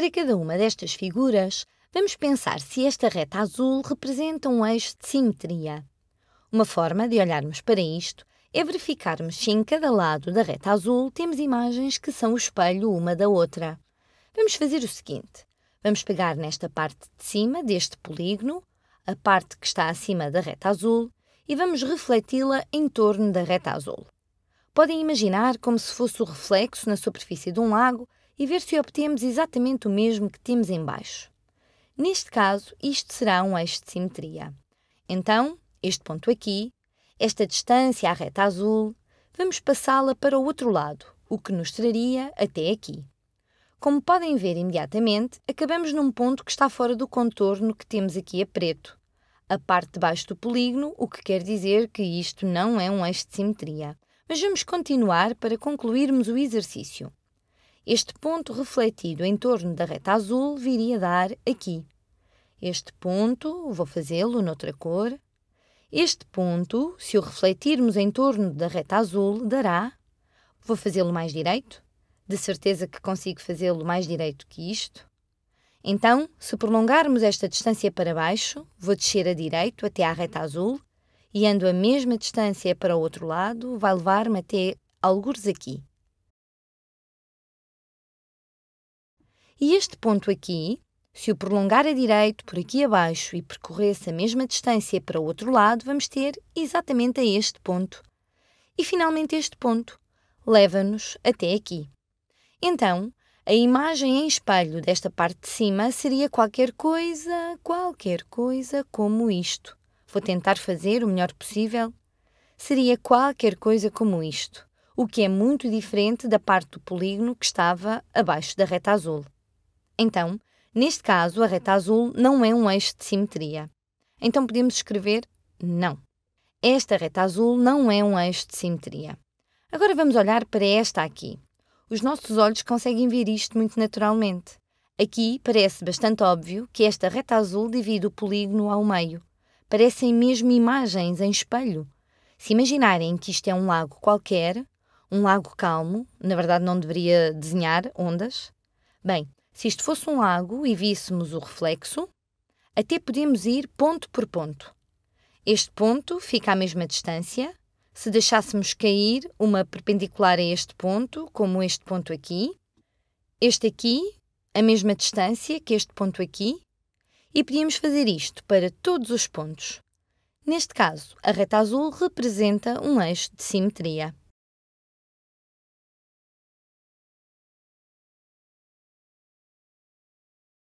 Para cada uma destas figuras, vamos pensar se esta reta azul representa um eixo de simetria. Uma forma de olharmos para isto é verificarmos se em cada lado da reta azul temos imagens que são o espelho uma da outra. Vamos fazer o seguinte: vamos pegar nesta parte de cima deste polígono, a parte que está acima da reta azul, e vamos refleti-la em torno da reta azul. Podem imaginar como se fosse o reflexo na superfície de um lago e ver se obtemos exatamente o mesmo que temos em baixo. Neste caso, isto será um eixo de simetria. Então, este ponto aqui, esta distância à reta azul, vamos passá-la para o outro lado, o que nos traria até aqui. Como podem ver imediatamente, acabamos num ponto que está fora do contorno que temos aqui a preto, a parte de baixo do polígono, o que quer dizer que isto não é um eixo de simetria. Mas vamos continuar para concluirmos o exercício. Este ponto refletido em torno da reta azul viria a dar aqui. Este ponto, vou fazê-lo noutra cor. Este ponto, se o refletirmos em torno da reta azul, dará. Vou fazê-lo mais direito. De certeza que consigo fazê-lo mais direito que isto. Então, se prolongarmos esta distância para baixo, vou descer a direito até à reta azul e ando a mesma distância para o outro lado, vai levar-me até algures aqui. E este ponto aqui, se o prolongar a direito por aqui abaixo e percorresse a mesma distância para o outro lado, vamos ter exatamente a este ponto. E finalmente este ponto leva-nos até aqui. Então, a imagem em espelho desta parte de cima seria qualquer coisa, qualquer coisa como isto. Vou tentar fazer o melhor possível. Seria qualquer coisa como isto, o que é muito diferente da parte do polígono que estava abaixo da reta azul. Então, neste caso, a reta azul não é um eixo de simetria. Então podemos escrever não. Esta reta azul não é um eixo de simetria. Agora vamos olhar para esta aqui. Os nossos olhos conseguem ver isto muito naturalmente. Aqui parece bastante óbvio que esta reta azul divide o polígono ao meio. Parecem mesmo imagens em espelho. Se imaginarem que isto é um lago qualquer, um lago calmo, na verdade não deveria desenhar ondas. Bem, se isto fosse um lago e víssemos o reflexo, até podemos ir ponto por ponto. Este ponto fica à mesma distância. Se deixássemos cair uma perpendicular a este ponto, como este ponto aqui, este aqui, a mesma distância que este ponto aqui, e podíamos fazer isto para todos os pontos. Neste caso, a reta azul representa um eixo de simetria.